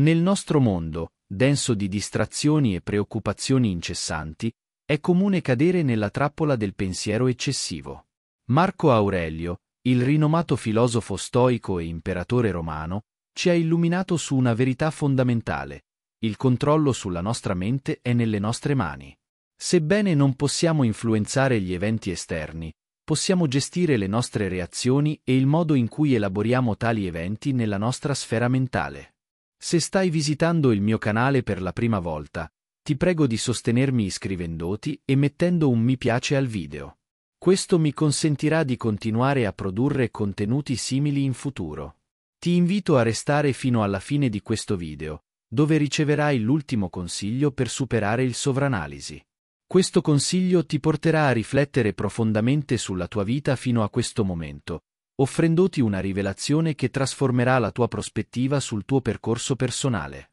Nel nostro mondo, denso di distrazioni e preoccupazioni incessanti, è comune cadere nella trappola del pensiero eccessivo. Marco Aurelio, il rinomato filosofo stoico e imperatore romano, ci ha illuminato su una verità fondamentale. Il controllo sulla nostra mente è nelle nostre mani. Sebbene non possiamo influenzare gli eventi esterni, possiamo gestire le nostre reazioni e il modo in cui elaboriamo tali eventi nella nostra sfera mentale. Se stai visitando il mio canale per la prima volta, ti prego di sostenermi iscrivendoti e mettendo un mi piace al video. Questo mi consentirà di continuare a produrre contenuti simili in futuro. Ti invito a restare fino alla fine di questo video, dove riceverai l'ultimo consiglio per superare il sovranalisi. Questo consiglio ti porterà a riflettere profondamente sulla tua vita fino a questo momento offrendoti una rivelazione che trasformerà la tua prospettiva sul tuo percorso personale.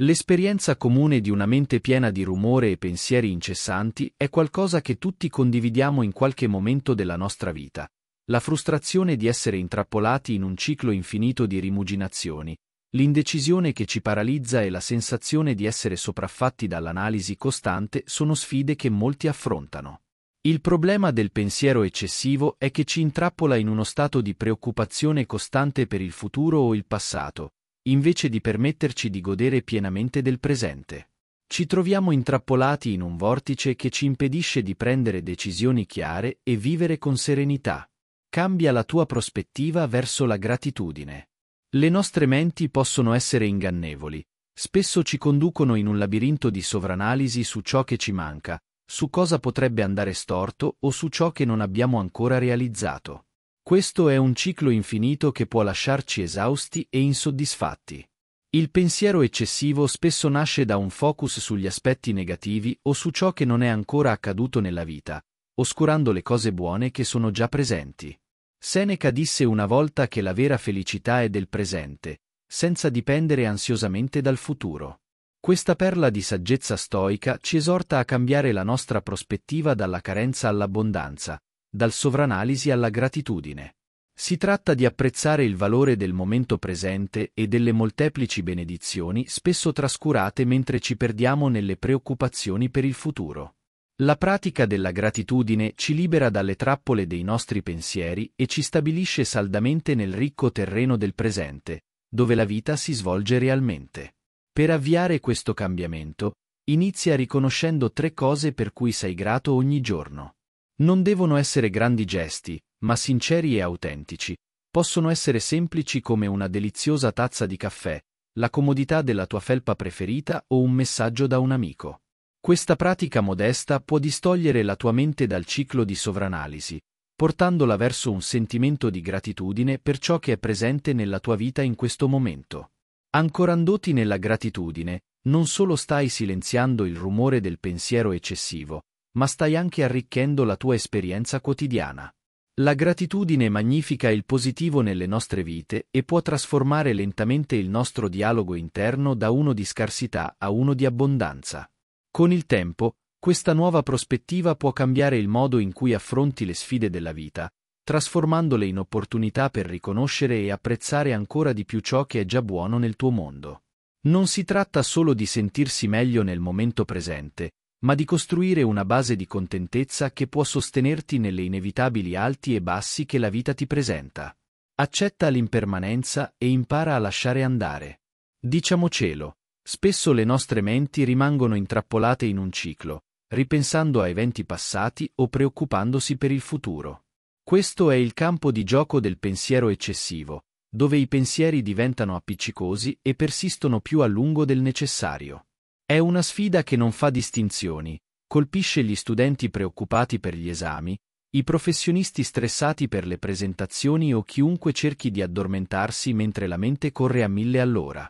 L'esperienza comune di una mente piena di rumore e pensieri incessanti è qualcosa che tutti condividiamo in qualche momento della nostra vita. La frustrazione di essere intrappolati in un ciclo infinito di rimuginazioni, l'indecisione che ci paralizza e la sensazione di essere sopraffatti dall'analisi costante sono sfide che molti affrontano. Il problema del pensiero eccessivo è che ci intrappola in uno stato di preoccupazione costante per il futuro o il passato, invece di permetterci di godere pienamente del presente. Ci troviamo intrappolati in un vortice che ci impedisce di prendere decisioni chiare e vivere con serenità. Cambia la tua prospettiva verso la gratitudine. Le nostre menti possono essere ingannevoli, spesso ci conducono in un labirinto di sovranalisi su ciò che ci manca, su cosa potrebbe andare storto o su ciò che non abbiamo ancora realizzato. Questo è un ciclo infinito che può lasciarci esausti e insoddisfatti. Il pensiero eccessivo spesso nasce da un focus sugli aspetti negativi o su ciò che non è ancora accaduto nella vita, oscurando le cose buone che sono già presenti. Seneca disse una volta che la vera felicità è del presente, senza dipendere ansiosamente dal futuro. Questa perla di saggezza stoica ci esorta a cambiare la nostra prospettiva dalla carenza all'abbondanza, dal sovranalisi alla gratitudine. Si tratta di apprezzare il valore del momento presente e delle molteplici benedizioni spesso trascurate mentre ci perdiamo nelle preoccupazioni per il futuro. La pratica della gratitudine ci libera dalle trappole dei nostri pensieri e ci stabilisce saldamente nel ricco terreno del presente, dove la vita si svolge realmente. Per avviare questo cambiamento, inizia riconoscendo tre cose per cui sei grato ogni giorno. Non devono essere grandi gesti, ma sinceri e autentici. Possono essere semplici come una deliziosa tazza di caffè, la comodità della tua felpa preferita o un messaggio da un amico. Questa pratica modesta può distogliere la tua mente dal ciclo di sovranalisi, portandola verso un sentimento di gratitudine per ciò che è presente nella tua vita in questo momento. Ancorandoti nella gratitudine, non solo stai silenziando il rumore del pensiero eccessivo, ma stai anche arricchendo la tua esperienza quotidiana. La gratitudine magnifica il positivo nelle nostre vite e può trasformare lentamente il nostro dialogo interno da uno di scarsità a uno di abbondanza. Con il tempo, questa nuova prospettiva può cambiare il modo in cui affronti le sfide della vita, trasformandole in opportunità per riconoscere e apprezzare ancora di più ciò che è già buono nel tuo mondo. Non si tratta solo di sentirsi meglio nel momento presente, ma di costruire una base di contentezza che può sostenerti nelle inevitabili alti e bassi che la vita ti presenta. Accetta l'impermanenza e impara a lasciare andare. Diciamo cielo, spesso le nostre menti rimangono intrappolate in un ciclo, ripensando a eventi passati o preoccupandosi per il futuro. Questo è il campo di gioco del pensiero eccessivo, dove i pensieri diventano appiccicosi e persistono più a lungo del necessario. È una sfida che non fa distinzioni, colpisce gli studenti preoccupati per gli esami, i professionisti stressati per le presentazioni o chiunque cerchi di addormentarsi mentre la mente corre a mille all'ora.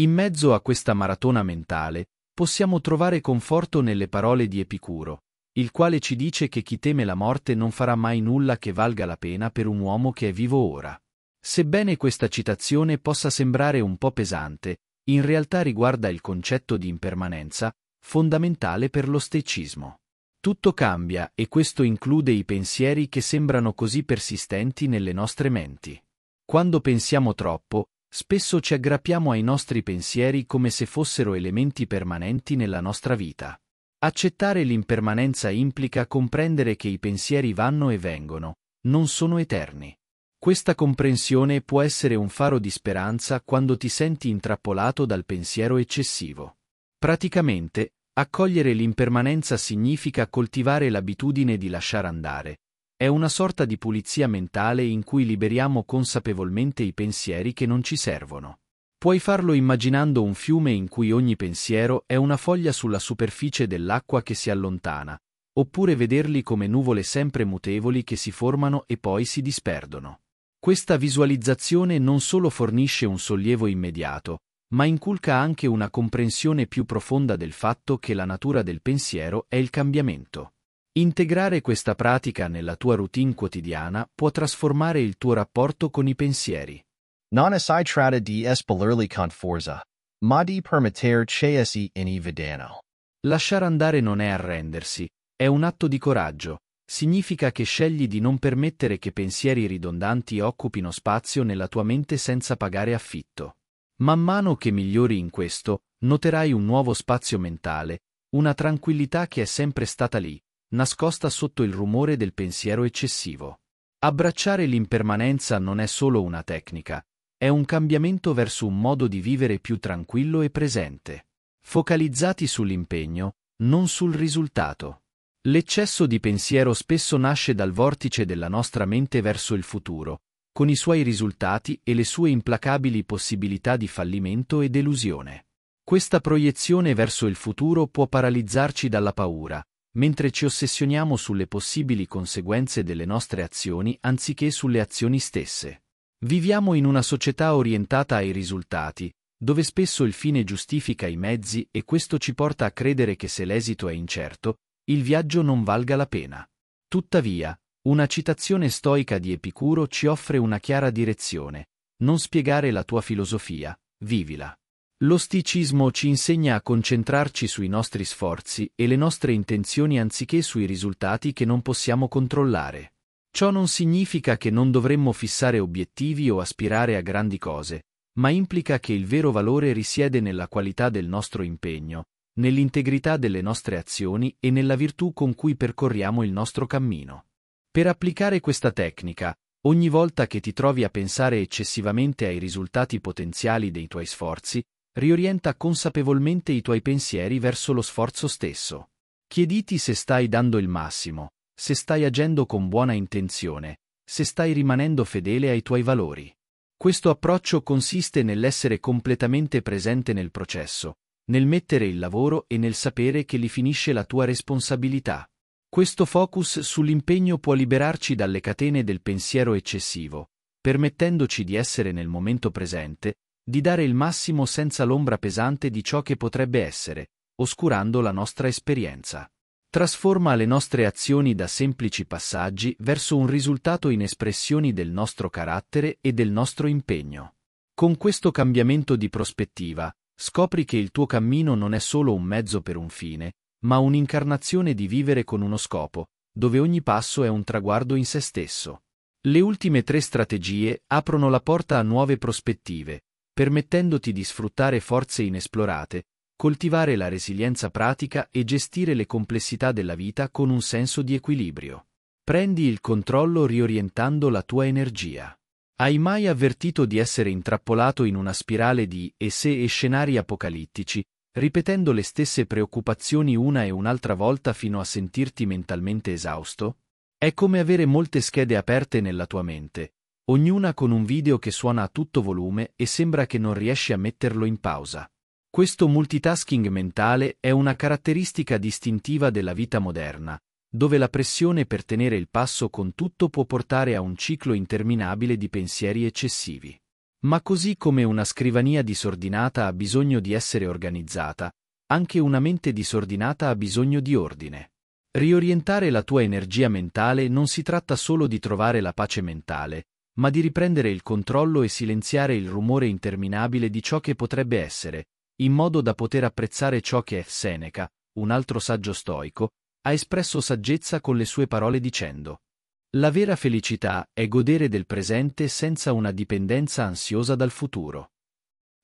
In mezzo a questa maratona mentale, possiamo trovare conforto nelle parole di Epicuro, il quale ci dice che chi teme la morte non farà mai nulla che valga la pena per un uomo che è vivo ora. Sebbene questa citazione possa sembrare un po' pesante, in realtà riguarda il concetto di impermanenza, fondamentale per lo steccismo. Tutto cambia e questo include i pensieri che sembrano così persistenti nelle nostre menti. Quando pensiamo troppo, spesso ci aggrappiamo ai nostri pensieri come se fossero elementi permanenti nella nostra vita. Accettare l'impermanenza implica comprendere che i pensieri vanno e vengono, non sono eterni. Questa comprensione può essere un faro di speranza quando ti senti intrappolato dal pensiero eccessivo. Praticamente, accogliere l'impermanenza significa coltivare l'abitudine di lasciare andare. È una sorta di pulizia mentale in cui liberiamo consapevolmente i pensieri che non ci servono. Puoi farlo immaginando un fiume in cui ogni pensiero è una foglia sulla superficie dell'acqua che si allontana, oppure vederli come nuvole sempre mutevoli che si formano e poi si disperdono. Questa visualizzazione non solo fornisce un sollievo immediato, ma inculca anche una comprensione più profonda del fatto che la natura del pensiero è il cambiamento. Integrare questa pratica nella tua routine quotidiana può trasformare il tuo rapporto con i pensieri. Non si tratta di espellerli con forza, ma di permettere che si vedano. Lasciare andare non è arrendersi, è un atto di coraggio. Significa che scegli di non permettere che pensieri ridondanti occupino spazio nella tua mente senza pagare affitto. Man mano che migliori in questo, noterai un nuovo spazio mentale, una tranquillità che è sempre stata lì, nascosta sotto il rumore del pensiero eccessivo. Abbracciare l'impermanenza non è solo una tecnica, è un cambiamento verso un modo di vivere più tranquillo e presente, focalizzati sull'impegno, non sul risultato. L'eccesso di pensiero spesso nasce dal vortice della nostra mente verso il futuro, con i suoi risultati e le sue implacabili possibilità di fallimento e delusione. Questa proiezione verso il futuro può paralizzarci dalla paura, mentre ci ossessioniamo sulle possibili conseguenze delle nostre azioni anziché sulle azioni stesse. Viviamo in una società orientata ai risultati, dove spesso il fine giustifica i mezzi e questo ci porta a credere che se l'esito è incerto, il viaggio non valga la pena. Tuttavia, una citazione stoica di Epicuro ci offre una chiara direzione. Non spiegare la tua filosofia, vivila. L'osticismo ci insegna a concentrarci sui nostri sforzi e le nostre intenzioni anziché sui risultati che non possiamo controllare. Ciò non significa che non dovremmo fissare obiettivi o aspirare a grandi cose, ma implica che il vero valore risiede nella qualità del nostro impegno, nell'integrità delle nostre azioni e nella virtù con cui percorriamo il nostro cammino. Per applicare questa tecnica, ogni volta che ti trovi a pensare eccessivamente ai risultati potenziali dei tuoi sforzi, riorienta consapevolmente i tuoi pensieri verso lo sforzo stesso. Chiediti se stai dando il massimo, se stai agendo con buona intenzione, se stai rimanendo fedele ai tuoi valori. Questo approccio consiste nell'essere completamente presente nel processo, nel mettere il lavoro e nel sapere che li finisce la tua responsabilità. Questo focus sull'impegno può liberarci dalle catene del pensiero eccessivo, permettendoci di essere nel momento presente, di dare il massimo senza l'ombra pesante di ciò che potrebbe essere, oscurando la nostra esperienza trasforma le nostre azioni da semplici passaggi verso un risultato in espressioni del nostro carattere e del nostro impegno. Con questo cambiamento di prospettiva, scopri che il tuo cammino non è solo un mezzo per un fine, ma un'incarnazione di vivere con uno scopo, dove ogni passo è un traguardo in se stesso. Le ultime tre strategie aprono la porta a nuove prospettive, permettendoti di sfruttare forze inesplorate, coltivare la resilienza pratica e gestire le complessità della vita con un senso di equilibrio. Prendi il controllo riorientando la tua energia. Hai mai avvertito di essere intrappolato in una spirale di e se e scenari apocalittici, ripetendo le stesse preoccupazioni una e un'altra volta fino a sentirti mentalmente esausto? È come avere molte schede aperte nella tua mente, ognuna con un video che suona a tutto volume e sembra che non riesci a metterlo in pausa. Questo multitasking mentale è una caratteristica distintiva della vita moderna, dove la pressione per tenere il passo con tutto può portare a un ciclo interminabile di pensieri eccessivi. Ma così come una scrivania disordinata ha bisogno di essere organizzata, anche una mente disordinata ha bisogno di ordine. Riorientare la tua energia mentale non si tratta solo di trovare la pace mentale, ma di riprendere il controllo e silenziare il rumore interminabile di ciò che potrebbe essere, in modo da poter apprezzare ciò che Seneca, un altro saggio stoico, ha espresso saggezza con le sue parole dicendo La vera felicità è godere del presente senza una dipendenza ansiosa dal futuro.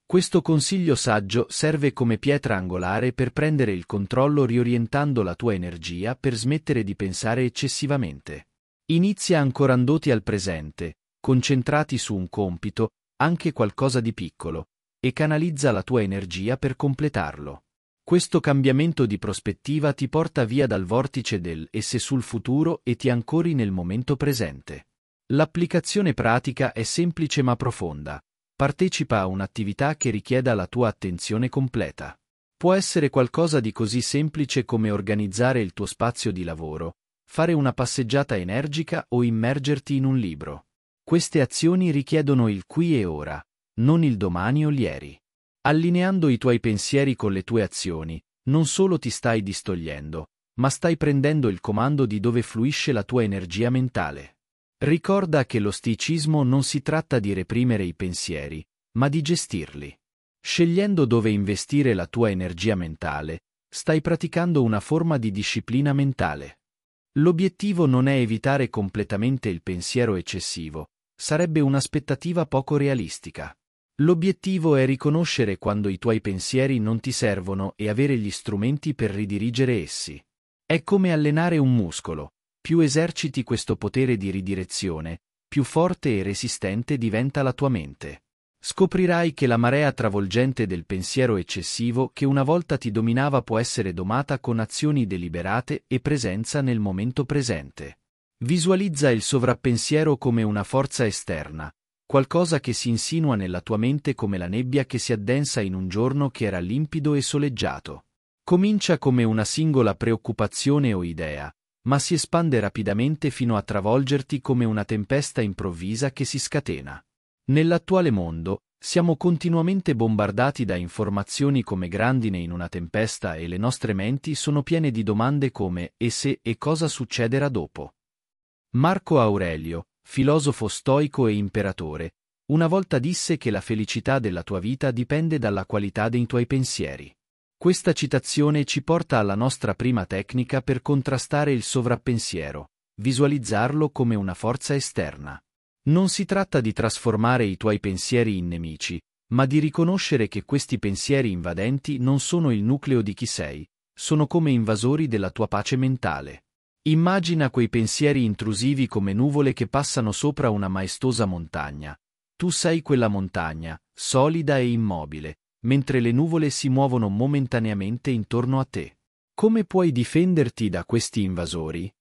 Questo consiglio saggio serve come pietra angolare per prendere il controllo riorientando la tua energia per smettere di pensare eccessivamente. Inizia ancorandoti al presente, concentrati su un compito, anche qualcosa di piccolo, e canalizza la tua energia per completarlo. Questo cambiamento di prospettiva ti porta via dal vortice del e se sul futuro e ti ancori nel momento presente. L'applicazione pratica è semplice ma profonda. Partecipa a un'attività che richieda la tua attenzione completa. Può essere qualcosa di così semplice come organizzare il tuo spazio di lavoro, fare una passeggiata energica o immergerti in un libro. Queste azioni richiedono il qui e ora, non il domani o l'ieri. Allineando i tuoi pensieri con le tue azioni, non solo ti stai distogliendo, ma stai prendendo il comando di dove fluisce la tua energia mentale. Ricorda che lo sticismo non si tratta di reprimere i pensieri, ma di gestirli. Scegliendo dove investire la tua energia mentale, stai praticando una forma di disciplina mentale. L'obiettivo non è evitare completamente il pensiero eccessivo, sarebbe un'aspettativa poco realistica. L'obiettivo è riconoscere quando i tuoi pensieri non ti servono e avere gli strumenti per ridirigere essi. È come allenare un muscolo. Più eserciti questo potere di ridirezione, più forte e resistente diventa la tua mente. Scoprirai che la marea travolgente del pensiero eccessivo che una volta ti dominava può essere domata con azioni deliberate e presenza nel momento presente. Visualizza il sovrappensiero come una forza esterna, qualcosa che si insinua nella tua mente come la nebbia che si addensa in un giorno che era limpido e soleggiato. Comincia come una singola preoccupazione o idea, ma si espande rapidamente fino a travolgerti come una tempesta improvvisa che si scatena. Nell'attuale mondo, siamo continuamente bombardati da informazioni come grandine in una tempesta e le nostre menti sono piene di domande come e se e cosa succederà dopo. Marco Aurelio, filosofo stoico e imperatore, una volta disse che la felicità della tua vita dipende dalla qualità dei tuoi pensieri. Questa citazione ci porta alla nostra prima tecnica per contrastare il sovrappensiero, visualizzarlo come una forza esterna. Non si tratta di trasformare i tuoi pensieri in nemici, ma di riconoscere che questi pensieri invadenti non sono il nucleo di chi sei, sono come invasori della tua pace mentale. Immagina quei pensieri intrusivi come nuvole che passano sopra una maestosa montagna. Tu sei quella montagna, solida e immobile, mentre le nuvole si muovono momentaneamente intorno a te. Come puoi difenderti da questi invasori?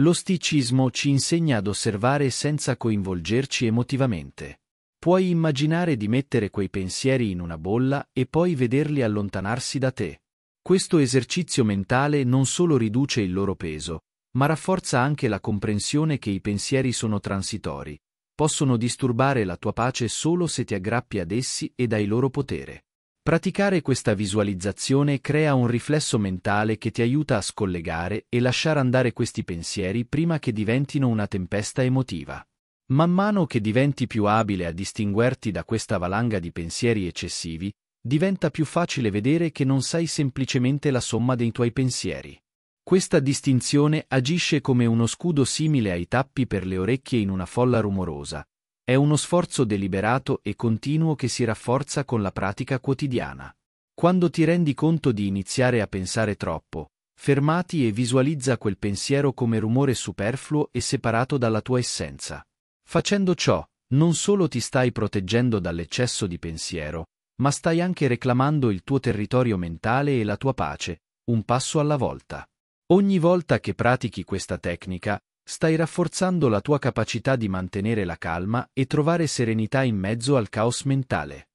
L'osticismo ci insegna ad osservare senza coinvolgerci emotivamente. Puoi immaginare di mettere quei pensieri in una bolla e poi vederli allontanarsi da te. Questo esercizio mentale non solo riduce il loro peso, ma rafforza anche la comprensione che i pensieri sono transitori, possono disturbare la tua pace solo se ti aggrappi ad essi e dai loro potere. Praticare questa visualizzazione crea un riflesso mentale che ti aiuta a scollegare e lasciare andare questi pensieri prima che diventino una tempesta emotiva. Man mano che diventi più abile a distinguerti da questa valanga di pensieri eccessivi, diventa più facile vedere che non sei semplicemente la somma dei tuoi pensieri. Questa distinzione agisce come uno scudo simile ai tappi per le orecchie in una folla rumorosa. È uno sforzo deliberato e continuo che si rafforza con la pratica quotidiana. Quando ti rendi conto di iniziare a pensare troppo, fermati e visualizza quel pensiero come rumore superfluo e separato dalla tua essenza. Facendo ciò, non solo ti stai proteggendo dall'eccesso di pensiero, ma stai anche reclamando il tuo territorio mentale e la tua pace, un passo alla volta. Ogni volta che pratichi questa tecnica, stai rafforzando la tua capacità di mantenere la calma e trovare serenità in mezzo al caos mentale.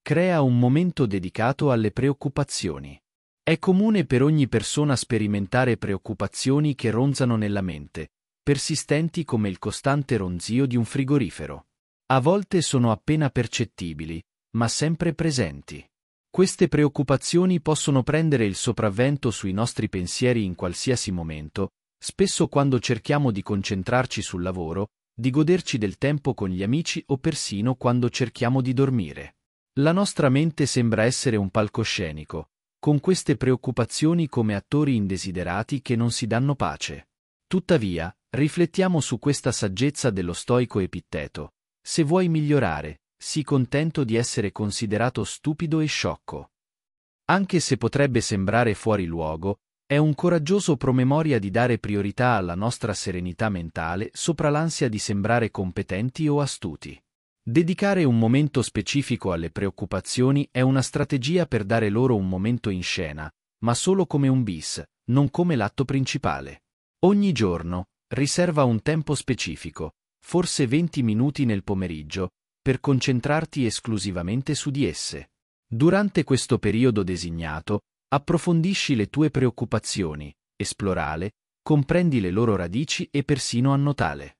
Crea un momento dedicato alle preoccupazioni. È comune per ogni persona sperimentare preoccupazioni che ronzano nella mente, persistenti come il costante ronzio di un frigorifero. A volte sono appena percettibili, ma sempre presenti. Queste preoccupazioni possono prendere il sopravvento sui nostri pensieri in qualsiasi momento, spesso quando cerchiamo di concentrarci sul lavoro, di goderci del tempo con gli amici o persino quando cerchiamo di dormire. La nostra mente sembra essere un palcoscenico, con queste preoccupazioni come attori indesiderati che non si danno pace. Tuttavia, riflettiamo su questa saggezza dello stoico Epitteto. Se vuoi migliorare, sii contento di essere considerato stupido e sciocco. Anche se potrebbe sembrare fuori luogo, è un coraggioso promemoria di dare priorità alla nostra serenità mentale sopra l'ansia di sembrare competenti o astuti. Dedicare un momento specifico alle preoccupazioni è una strategia per dare loro un momento in scena, ma solo come un bis, non come l'atto principale. Ogni giorno, riserva un tempo specifico, forse 20 minuti nel pomeriggio, per concentrarti esclusivamente su di esse. Durante questo periodo designato, approfondisci le tue preoccupazioni, esplorale, comprendi le loro radici e persino annotale.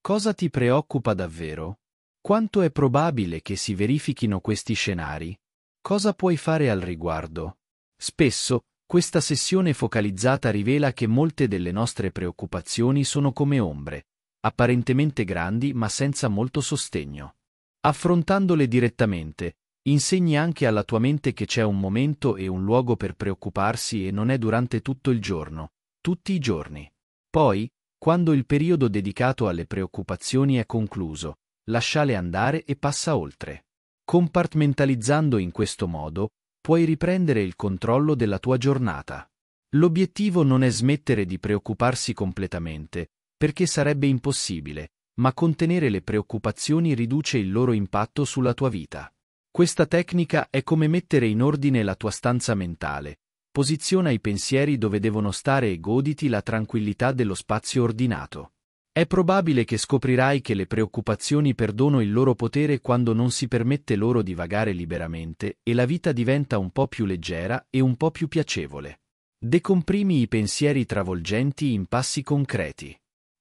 Cosa ti preoccupa davvero? Quanto è probabile che si verifichino questi scenari? Cosa puoi fare al riguardo? Spesso, questa sessione focalizzata rivela che molte delle nostre preoccupazioni sono come ombre, apparentemente grandi ma senza molto sostegno. Affrontandole direttamente, insegni anche alla tua mente che c'è un momento e un luogo per preoccuparsi e non è durante tutto il giorno, tutti i giorni. Poi, quando il periodo dedicato alle preoccupazioni è concluso, lasciale andare e passa oltre. Compartmentalizzando in questo modo, puoi riprendere il controllo della tua giornata. L'obiettivo non è smettere di preoccuparsi completamente, perché sarebbe impossibile, ma contenere le preoccupazioni riduce il loro impatto sulla tua vita. Questa tecnica è come mettere in ordine la tua stanza mentale. Posiziona i pensieri dove devono stare e goditi la tranquillità dello spazio ordinato. È probabile che scoprirai che le preoccupazioni perdono il loro potere quando non si permette loro di vagare liberamente e la vita diventa un po' più leggera e un po' più piacevole. Decomprimi i pensieri travolgenti in passi concreti.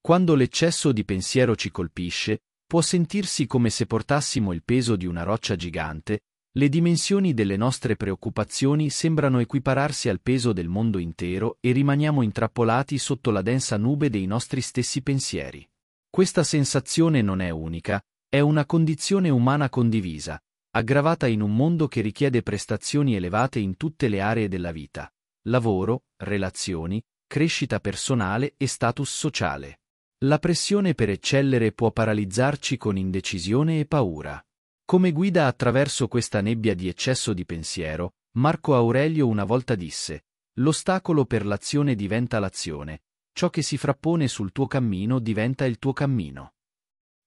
Quando l'eccesso di pensiero ci colpisce, può sentirsi come se portassimo il peso di una roccia gigante, le dimensioni delle nostre preoccupazioni sembrano equipararsi al peso del mondo intero e rimaniamo intrappolati sotto la densa nube dei nostri stessi pensieri. Questa sensazione non è unica, è una condizione umana condivisa, aggravata in un mondo che richiede prestazioni elevate in tutte le aree della vita, lavoro, relazioni, crescita personale e status sociale. La pressione per eccellere può paralizzarci con indecisione e paura. Come guida attraverso questa nebbia di eccesso di pensiero, Marco Aurelio una volta disse L'ostacolo per l'azione diventa l'azione, ciò che si frappone sul tuo cammino diventa il tuo cammino.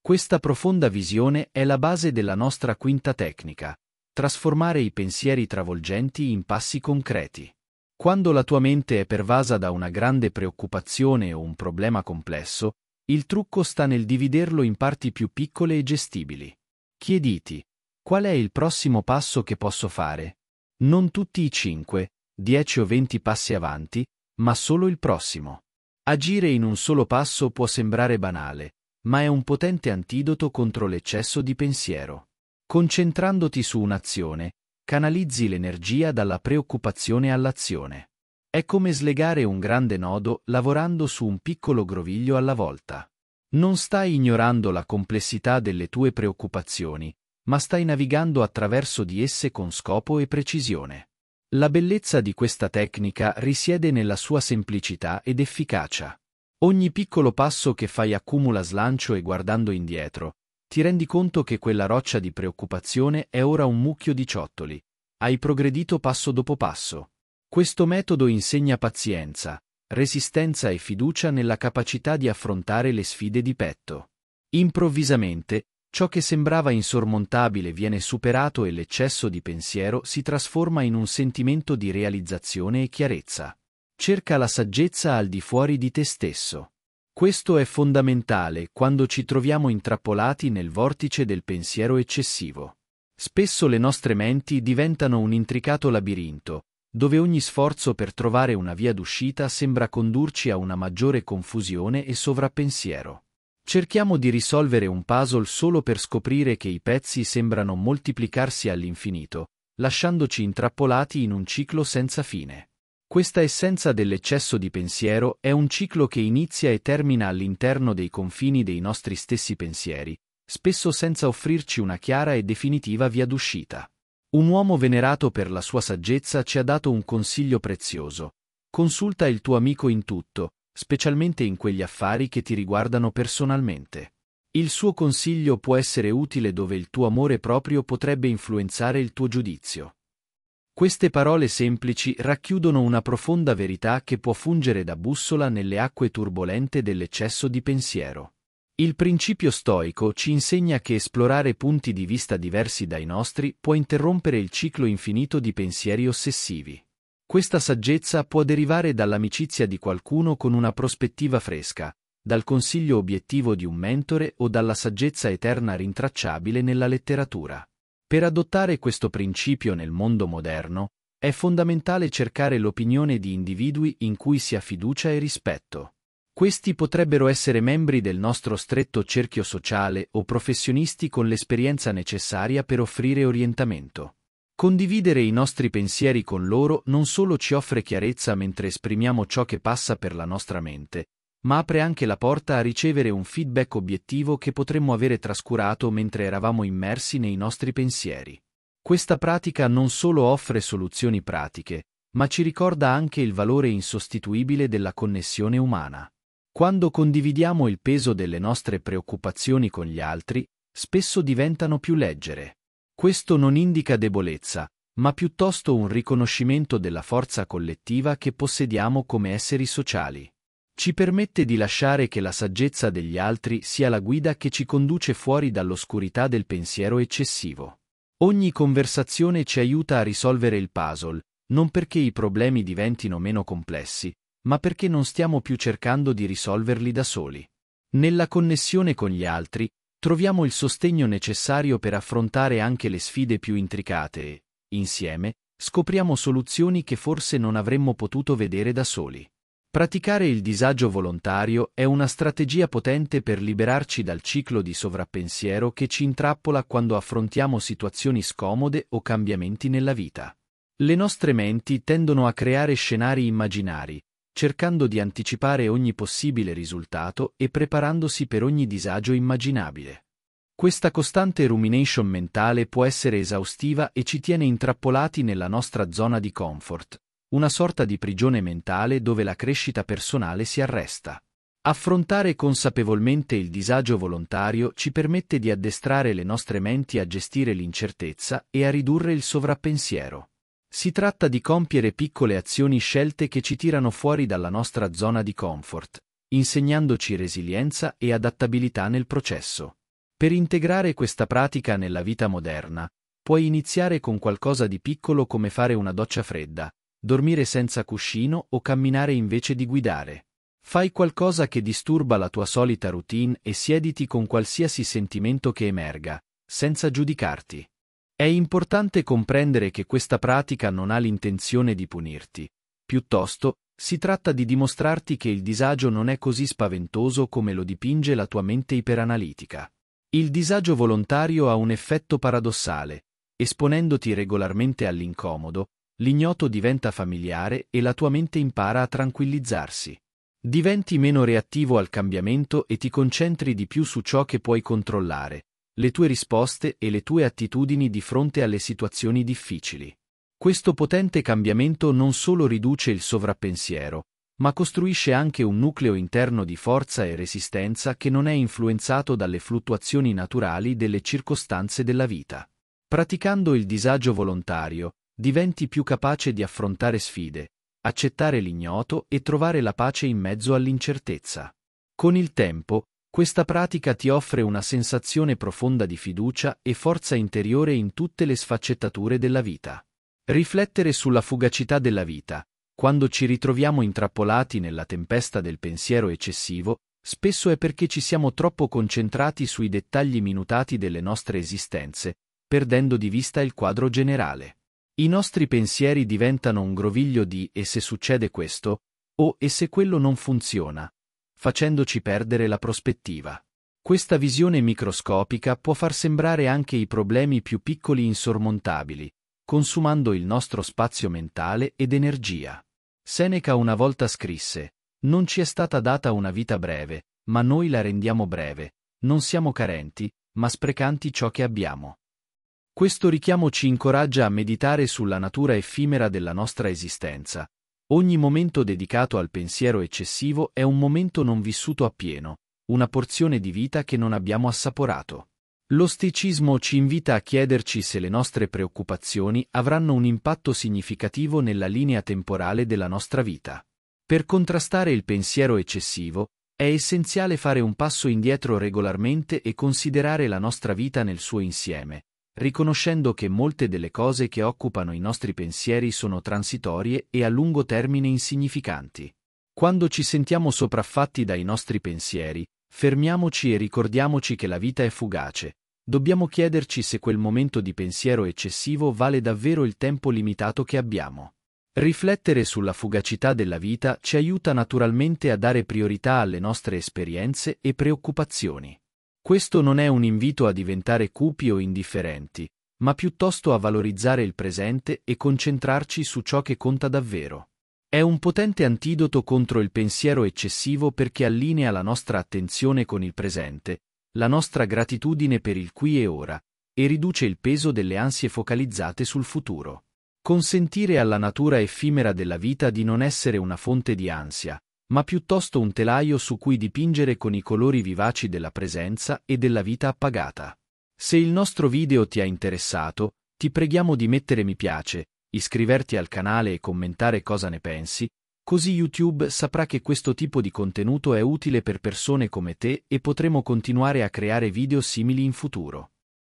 Questa profonda visione è la base della nostra quinta tecnica, trasformare i pensieri travolgenti in passi concreti. Quando la tua mente è pervasa da una grande preoccupazione o un problema complesso, il trucco sta nel dividerlo in parti più piccole e gestibili. Chiediti, qual è il prossimo passo che posso fare? Non tutti i 5, 10 o 20 passi avanti, ma solo il prossimo. Agire in un solo passo può sembrare banale, ma è un potente antidoto contro l'eccesso di pensiero. Concentrandoti su un'azione, canalizzi l'energia dalla preoccupazione all'azione. È come slegare un grande nodo lavorando su un piccolo groviglio alla volta. Non stai ignorando la complessità delle tue preoccupazioni, ma stai navigando attraverso di esse con scopo e precisione. La bellezza di questa tecnica risiede nella sua semplicità ed efficacia. Ogni piccolo passo che fai accumula slancio e guardando indietro, ti rendi conto che quella roccia di preoccupazione è ora un mucchio di ciottoli. Hai progredito passo dopo passo. Questo metodo insegna pazienza, resistenza e fiducia nella capacità di affrontare le sfide di petto. Improvvisamente, ciò che sembrava insormontabile viene superato e l'eccesso di pensiero si trasforma in un sentimento di realizzazione e chiarezza. Cerca la saggezza al di fuori di te stesso. Questo è fondamentale quando ci troviamo intrappolati nel vortice del pensiero eccessivo. Spesso le nostre menti diventano un intricato labirinto, dove ogni sforzo per trovare una via d'uscita sembra condurci a una maggiore confusione e sovrappensiero. Cerchiamo di risolvere un puzzle solo per scoprire che i pezzi sembrano moltiplicarsi all'infinito, lasciandoci intrappolati in un ciclo senza fine. Questa essenza dell'eccesso di pensiero è un ciclo che inizia e termina all'interno dei confini dei nostri stessi pensieri, spesso senza offrirci una chiara e definitiva via d'uscita. Un uomo venerato per la sua saggezza ci ha dato un consiglio prezioso. Consulta il tuo amico in tutto, specialmente in quegli affari che ti riguardano personalmente. Il suo consiglio può essere utile dove il tuo amore proprio potrebbe influenzare il tuo giudizio. Queste parole semplici racchiudono una profonda verità che può fungere da bussola nelle acque turbolente dell'eccesso di pensiero. Il principio stoico ci insegna che esplorare punti di vista diversi dai nostri può interrompere il ciclo infinito di pensieri ossessivi. Questa saggezza può derivare dall'amicizia di qualcuno con una prospettiva fresca, dal consiglio obiettivo di un mentore o dalla saggezza eterna rintracciabile nella letteratura. Per adottare questo principio nel mondo moderno, è fondamentale cercare l'opinione di individui in cui si ha fiducia e rispetto. Questi potrebbero essere membri del nostro stretto cerchio sociale o professionisti con l'esperienza necessaria per offrire orientamento. Condividere i nostri pensieri con loro non solo ci offre chiarezza mentre esprimiamo ciò che passa per la nostra mente, ma apre anche la porta a ricevere un feedback obiettivo che potremmo avere trascurato mentre eravamo immersi nei nostri pensieri. Questa pratica non solo offre soluzioni pratiche, ma ci ricorda anche il valore insostituibile della connessione umana. Quando condividiamo il peso delle nostre preoccupazioni con gli altri, spesso diventano più leggere. Questo non indica debolezza, ma piuttosto un riconoscimento della forza collettiva che possediamo come esseri sociali ci permette di lasciare che la saggezza degli altri sia la guida che ci conduce fuori dall'oscurità del pensiero eccessivo. Ogni conversazione ci aiuta a risolvere il puzzle, non perché i problemi diventino meno complessi, ma perché non stiamo più cercando di risolverli da soli. Nella connessione con gli altri, troviamo il sostegno necessario per affrontare anche le sfide più intricate e, insieme, scopriamo soluzioni che forse non avremmo potuto vedere da soli. Praticare il disagio volontario è una strategia potente per liberarci dal ciclo di sovrappensiero che ci intrappola quando affrontiamo situazioni scomode o cambiamenti nella vita. Le nostre menti tendono a creare scenari immaginari, cercando di anticipare ogni possibile risultato e preparandosi per ogni disagio immaginabile. Questa costante rumination mentale può essere esaustiva e ci tiene intrappolati nella nostra zona di comfort, una sorta di prigione mentale dove la crescita personale si arresta. Affrontare consapevolmente il disagio volontario ci permette di addestrare le nostre menti a gestire l'incertezza e a ridurre il sovrappensiero. Si tratta di compiere piccole azioni scelte che ci tirano fuori dalla nostra zona di comfort, insegnandoci resilienza e adattabilità nel processo. Per integrare questa pratica nella vita moderna, puoi iniziare con qualcosa di piccolo come fare una doccia fredda, dormire senza cuscino o camminare invece di guidare. Fai qualcosa che disturba la tua solita routine e siediti con qualsiasi sentimento che emerga, senza giudicarti. È importante comprendere che questa pratica non ha l'intenzione di punirti. Piuttosto, si tratta di dimostrarti che il disagio non è così spaventoso come lo dipinge la tua mente iperanalitica. Il disagio volontario ha un effetto paradossale, esponendoti regolarmente all'incomodo, l'ignoto diventa familiare e la tua mente impara a tranquillizzarsi. Diventi meno reattivo al cambiamento e ti concentri di più su ciò che puoi controllare, le tue risposte e le tue attitudini di fronte alle situazioni difficili. Questo potente cambiamento non solo riduce il sovrappensiero, ma costruisce anche un nucleo interno di forza e resistenza che non è influenzato dalle fluttuazioni naturali delle circostanze della vita. Praticando il disagio volontario, diventi più capace di affrontare sfide, accettare l'ignoto e trovare la pace in mezzo all'incertezza. Con il tempo, questa pratica ti offre una sensazione profonda di fiducia e forza interiore in tutte le sfaccettature della vita. Riflettere sulla fugacità della vita, quando ci ritroviamo intrappolati nella tempesta del pensiero eccessivo, spesso è perché ci siamo troppo concentrati sui dettagli minutati delle nostre esistenze, perdendo di vista il quadro generale. I nostri pensieri diventano un groviglio di e se succede questo, o e se quello non funziona, facendoci perdere la prospettiva. Questa visione microscopica può far sembrare anche i problemi più piccoli insormontabili, consumando il nostro spazio mentale ed energia. Seneca una volta scrisse, Non ci è stata data una vita breve, ma noi la rendiamo breve, non siamo carenti, ma sprecanti ciò che abbiamo. Questo richiamo ci incoraggia a meditare sulla natura effimera della nostra esistenza. Ogni momento dedicato al pensiero eccessivo è un momento non vissuto appieno, una porzione di vita che non abbiamo assaporato. L'osticismo ci invita a chiederci se le nostre preoccupazioni avranno un impatto significativo nella linea temporale della nostra vita. Per contrastare il pensiero eccessivo, è essenziale fare un passo indietro regolarmente e considerare la nostra vita nel suo insieme, riconoscendo che molte delle cose che occupano i nostri pensieri sono transitorie e a lungo termine insignificanti. Quando ci sentiamo sopraffatti dai nostri pensieri, fermiamoci e ricordiamoci che la vita è fugace. Dobbiamo chiederci se quel momento di pensiero eccessivo vale davvero il tempo limitato che abbiamo. Riflettere sulla fugacità della vita ci aiuta naturalmente a dare priorità alle nostre esperienze e preoccupazioni. Questo non è un invito a diventare cupi o indifferenti, ma piuttosto a valorizzare il presente e concentrarci su ciò che conta davvero. È un potente antidoto contro il pensiero eccessivo perché allinea la nostra attenzione con il presente, la nostra gratitudine per il qui e ora, e riduce il peso delle ansie focalizzate sul futuro. Consentire alla natura effimera della vita di non essere una fonte di ansia, ma piuttosto un telaio su cui dipingere con i colori vivaci della presenza e della vita appagata. Se il nostro video ti ha interessato, ti preghiamo di mettere mi piace, iscriverti al canale e commentare cosa ne pensi, così YouTube saprà che questo tipo di contenuto è utile per persone come te e potremo continuare a creare video simili in futuro.